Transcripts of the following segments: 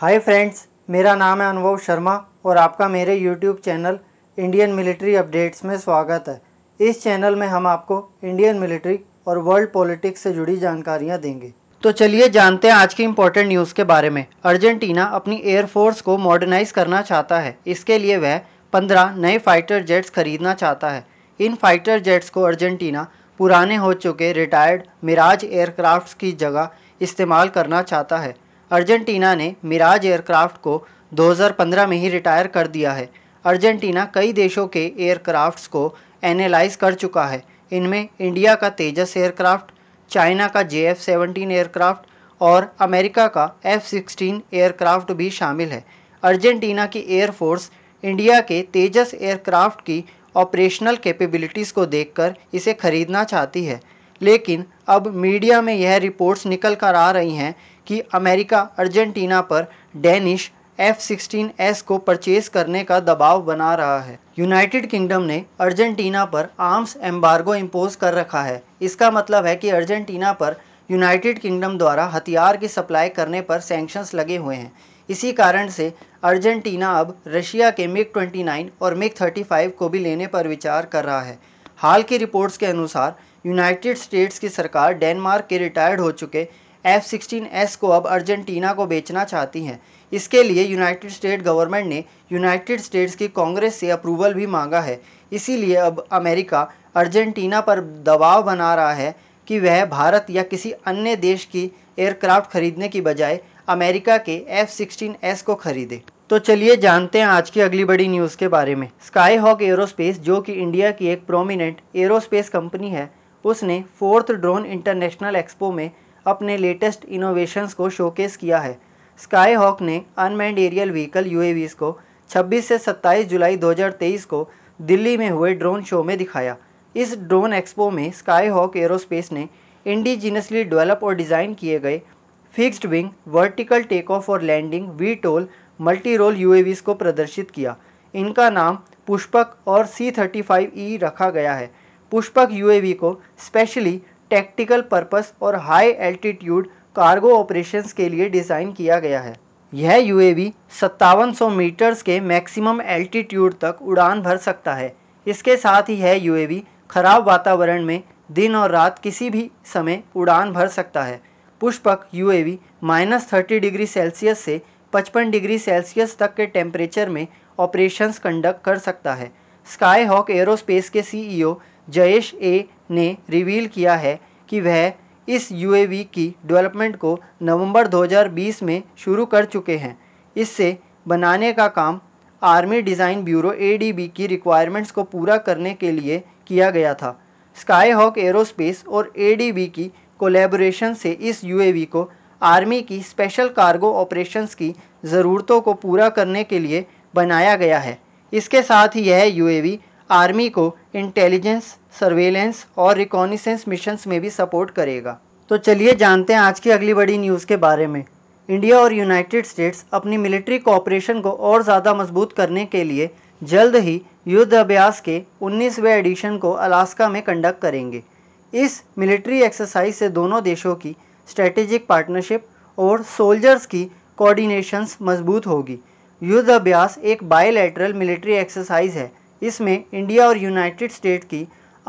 hi friends मेरा नाम है अनुभव शर्मा और आपका मेरे YouTube channel Indian military updates में स्वागत है इस चैनल में हम आपको इंडियन मिलिट्री और वर्ल्ड पॉलिटिक्स से जुड़ी जानकारियां देंगे तो चलिए जानते हैं आज की इम्पोर्टेंट न्यूज़ के बारे में अर्जेंटीना अपनी एयरफोर्स को मॉडर्नाइज करना चाहता है इसके लिए वह पंद्रह नए फाइटर जेट्स खरीदना चाहता है इन फाइटर जेट्स को अर्जेंटीना पुराने हो चुके रिटायर्ड मिराज एयरक्राफ्ट की जगह इस्तेमाल करना चाहता है अर्जेंटीना ने मिराज एयरक्राफ्ट को 2015 में ही रिटायर कर दिया है अर्जेंटीना कई देशों के एयरक्राफ्ट्स को एनालाइज कर चुका है इनमें इंडिया का तेजस एयरक्राफ्ट चाइना का जे एफ सेवनटीन एयरक्राफ्ट और अमेरिका का एफ सिक्सटीन एयरक्राफ्ट भी शामिल है अर्जेंटीना की एयरफोर्स इंडिया के तेजस एयरक्राफ्ट की ऑपरेशनल कैपेबिलिटीज़ को देखकर इसे खरीदना चाहती है लेकिन अब मीडिया में यह रिपोर्ट्स निकल कर आ रही हैं कि अमेरिका अर्जेंटीना पर डेनिश एफ सिक्सटीन एस को परचेज करने का दबाव बना रहा है यूनाइटेड किंगडम ने अर्जेंटीना पर आर्म्स एम्बार्गो इम्पोज कर रखा है इसका मतलब है कि अर्जेंटीना पर यूनाइटेड किंगडम द्वारा हथियार की सप्लाई करने पर सैंक्शंस लगे हुए हैं इसी कारण से अर्जेंटीना अब रशिया के मिग 29 और मिग 35 को भी लेने पर विचार कर रहा है हाल की रिपोर्ट्स के अनुसार यूनाइटेड स्टेट्स की सरकार डेनमार्क के रिटायर्ड हो चुके एफ सिक्सटीन एस को अब अर्जेंटीना को बेचना चाहती है इसके लिए यूनाइटेड स्टेट गवर्नमेंट ने यूनाइटेड स्टेट्स की कांग्रेस से अप्रूवल भी मांगा है इसीलिए अब अमेरिका अर्जेंटीना पर दबाव बना रहा है कि वह भारत या किसी अन्य देश की एयरक्राफ्ट खरीदने की बजाय अमेरिका के एफ सिक्सटीन एस को खरीदे तो चलिए जानते हैं आज की अगली बड़ी न्यूज़ के बारे में स्काई हॉक एरोस्पेस जो कि इंडिया की एक प्रोमिनेंट एरोस्पेस कंपनी है उसने फोर्थ ड्रोन इंटरनेशनल एक्सपो में अपने लेटेस्ट इनोवेशंस को शोकेस किया है स्काई हॉक ने अनमैंड एरियल व्हीकल यू को 26 से 27 जुलाई 2023 को दिल्ली में हुए ड्रोन शो में दिखाया इस ड्रोन एक्सपो में स्काई हॉक एरोस्पेस ने इंडिजीनसली डेवलप और डिज़ाइन किए गए fixed wing vertical take off और landing VTOL multi role U को प्रदर्शित किया इनका नाम पुष्पक और सी थर्टी फाइव ई रखा गया है पुष्पक यू को स्पेशली टैक्टिकल पर्पस और हाई एल्टीट्यूड कार्गो ऑपरेशंस के लिए डिज़ाइन किया गया है यह यूएवी सौ मीटर्स के मैक्सिमम एल्टीट्यूड तक उड़ान भर सकता है इसके साथ ही यह यूएवी खराब वातावरण में दिन और रात किसी भी समय उड़ान भर सकता है Pushpak UAV minus thirty degree Celsius से पचपन डिग्री सेल्सियस तक के टेम्परेचर में ऑपरेशंस कंडक्ट कर सकता है स्काई हॉक एरोस्पेस के सीईओ जयेश ए ने रिवील किया है कि वह इस यूएवी की डेवलपमेंट को नवंबर 2020 में शुरू कर चुके हैं इससे बनाने का काम आर्मी डिज़ाइन ब्यूरो ए की रिक्वायरमेंट्स को पूरा करने के लिए किया गया था स्काई हॉक एरोस्पेस और ए की कोलेबोरेशन से इस यूएवी को आर्मी की स्पेशल कार्गो ऑपरेशंस की ज़रूरतों को पूरा करने के लिए बनाया गया है इसके साथ ही यह यूएवी आर्मी को इंटेलिजेंस सर्वेलेंस और रिकॉनिसेंस मिशंस में भी सपोर्ट करेगा तो चलिए जानते हैं आज की अगली बड़ी न्यूज़ के बारे में इंडिया और यूनाइटेड स्टेट्स अपनी मिलिट्री कॉपरेशन को और ज़्यादा मजबूत करने के लिए जल्द ही युद्ध अभ्यास के 19वें एडिशन को अलास्का में कंडक्ट करेंगे इस मिलिट्री एक्सरसाइज से दोनों देशों की स्ट्रेटेजिक पार्टनरशिप और सोल्जर्स की कोऑर्डिनेशंस मजबूत होगी युद्ध अभ्यास एक बायोलेटरल मिलिट्री एक्सरसाइज है इसमें इंडिया और यूनाइटेड स्टेट की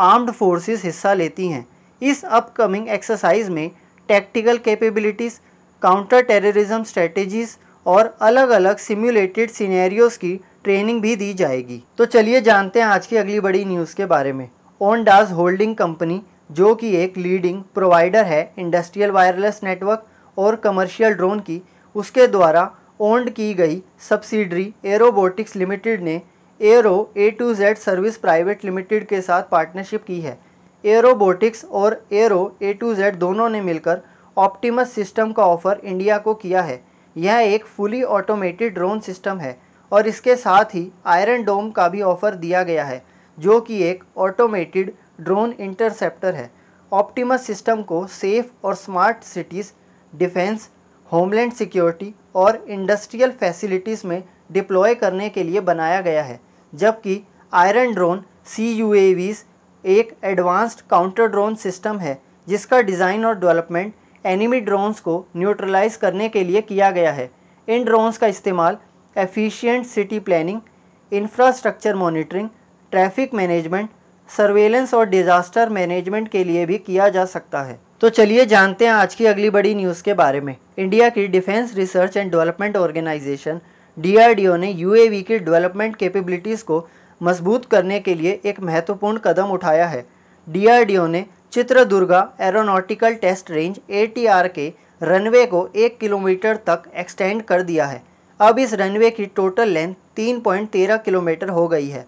आर्म्ड फोर्सेस हिस्सा लेती हैं इस अपकमिंग एक्सरसाइज में tactical capabilities counter terrorism strategies और अलग अलग सिम्युलेटेड सीनेरियोज़ की ट्रेनिंग भी दी जाएगी तो चलिए जानते हैं आज की अगली बड़ी न्यूज़ के बारे में ओनडाज होल्डिंग कंपनी जो कि एक लीडिंग प्रोवाइडर है इंडस्ट्रियल वायरलेस नेटवर्क और कमर्शियल ड्रोन की उसके द्वारा ओन्ड की गई सब्सिडरी एरोबोटिक्स लिमिटेड ने Aero A to Z service private limited के साथ पार्टनरशिप की है एरोबोटिक्स और एरो ए टू जेड दोनों ने मिलकर ऑप्टिमस सिस्टम का ऑफर इंडिया को किया है यह एक फुली ऑटोमेटेड ड्रोन सिस्टम है और इसके साथ ही आयरन डोम का भी ऑफर दिया गया है जो कि एक ऑटोमेटेड ड्रोन इंटरसेप्टर है ऑप्टिमस सिस्टम को सेफ और smart cities defence homeland security और इंडस्ट्रियल फैसिलिटीज़ में डिप्लॉय करने के लिए बनाया गया है जबकि आयरन ड्रोन सी यू एक एडवांस्ड काउंटर ड्रोन सिस्टम है जिसका डिज़ाइन और डेवलपमेंट एनिमी ड्रोन्स को न्यूट्रलाइज करने के लिए किया गया है इन ड्रोन्स का इस्तेमाल efficient city planning infrastructure monitoring traffic management surveillance और डिज़ास्टर मैनेजमेंट के लिए भी किया जा सकता है तो चलिए जानते हैं आज की अगली बड़ी न्यूज़ के बारे में इंडिया की Defence Research and Development Organisation DRDO ने यूएवी की डेवलपमेंट कैपेबिलिटीज़ को मजबूत करने के लिए एक महत्वपूर्ण कदम उठाया है डीआरडीओ ने Chitradurga aeronautical test range A के रनवे को एक किलोमीटर तक एक्सटेंड कर दिया है अब इस रनवे की टोटल लेंथ 3.13 किलोमीटर हो गई है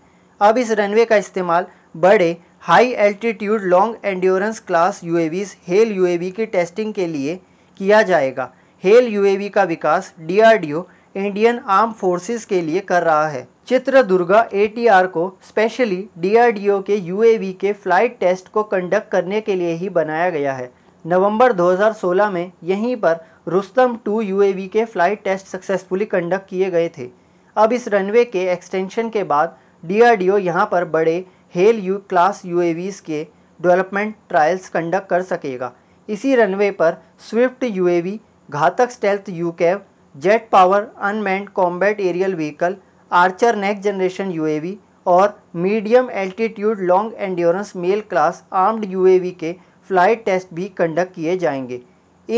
अब इस रनवे का इस्तेमाल बड़े high altitude long endurance class UAVs HALE UAV की टेस्टिंग के लिए किया जाएगा हेल यूएवी का विकास डीआरडीओ इंडियन आर्म फोर्सेस के लिए कर रहा है चित्रदुर्गा एटीआर को स्पेशली डीआरडीओ के यूएवी के फ्लाइट टेस्ट को कंडक्ट करने के लिए ही बनाया गया है नवंबर 2016 में यहीं पर रुस्तम टू यूएवी के फ्लाइट टेस्ट सक्सेसफुली कंडक्ट किए गए थे अब इस रनवे के एक्सटेंशन के बाद डीआरडीओ यहां पर बड़े हेल यू क्लास यूएवीज के डेवलपमेंट ट्रायल्स कंडक्ट कर सकेगा इसी रनवे पर SWiFT UAV Ghatak stealth UCAV jet power unmanned combat aerial vehicle Archer next generation UAV और medium altitude long endurance MALE class armed UAV के फ्लाइट टेस्ट भी conduct किए जाएंगे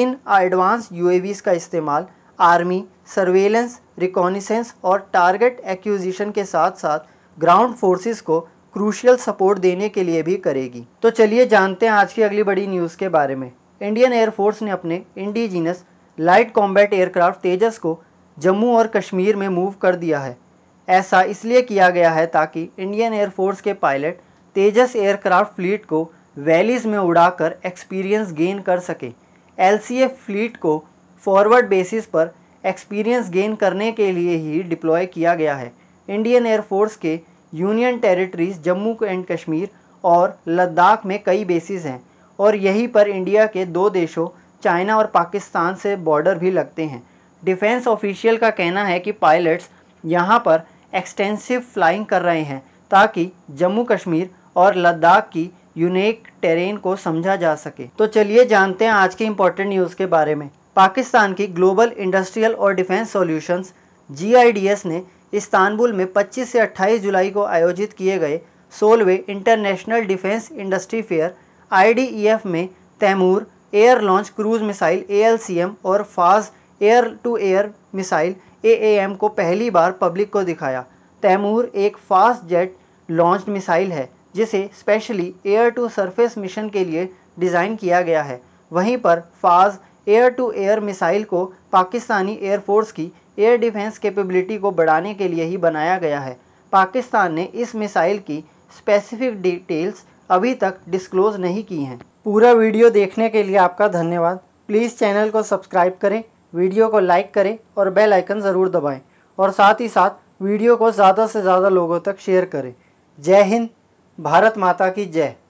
इन एडवांस यूएवीज का इस्तेमाल आर्मी सर्वेलेंस रिकॉनिसेंस और टारगेट एक्विजिशन के साथ साथ ग्राउंड फोर्सेस को क्रूशियल सपोर्ट देने के लिए भी करेगी तो चलिए जानते हैं आज की अगली बड़ी न्यूज़ के बारे में इंडियन एयरफोर्स ने अपने indigenous light combat aircraft Tejas को जम्मू और कश्मीर में मूव कर दिया है ऐसा इसलिए किया गया है ताकि इंडियन एयरफोर्स के पायलट तेजस एयरक्राफ्ट फ्लीट को वैलीज़ में उड़ाकर एक्सपीरियंस गेन कर सकें एल फ्लीट को फॉरवर्ड बेसिस पर एक्सपीरियंस गेन करने के लिए ही डिप्लॉय किया गया है इंडियन एयरफोर्स के union territories Jammu and Kashmir और लद्दाख में कई बेसिस हैं और यहीं पर इंडिया के दो देशों चाइना और पाकिस्तान से बॉर्डर भी लगते हैं डिफेंस ऑफिशियल का कहना है कि पायलट्स यहाँ पर एक्सटेंसिव फ्लाइंग कर रहे हैं ताकि जम्मू कश्मीर और लद्दाख की यूनिक टेरेन को समझा जा सके तो चलिए जानते हैं आज के इम्पोर्टेंट न्यूज़ के बारे में पाकिस्तान की ग्लोबल इंडस्ट्रियल और डिफेंस सॉल्यूशंस जीआईडीएस ने इस्तानबुल में 25 से 28 जुलाई को आयोजित किए गए सोलवे इंटरनेशनल डिफेंस इंडस्ट्री फेयर आई में Taimur air launch cruise missile A और Faaz air to air missile A को पहली बार पब्लिक को दिखाया तैमूर एक फास्ट जेट लॉन्च मिसाइल है जिसे specially air to surface mission के लिए डिज़ाइन किया गया है वहीं पर Faaz air to air missile को पाकिस्तानी एयरफोर्स की एयर डिफेंस कैपेबिलिटी को बढ़ाने के लिए ही बनाया गया है पाकिस्तान ने इस मिसाइल की स्पेसिफिक डिटेल्स अभी तक डिस्क्लोज़ नहीं की हैं पूरा वीडियो देखने के लिए आपका धन्यवाद प्लीज़ चैनल को सब्सक्राइब करें वीडियो को लाइक करें और बेल आइकन ज़रूर दबाएं और साथ ही साथ वीडियो को ज़्यादा से ज़्यादा लोगों तक शेयर करें जय हिंद भारत माता की जय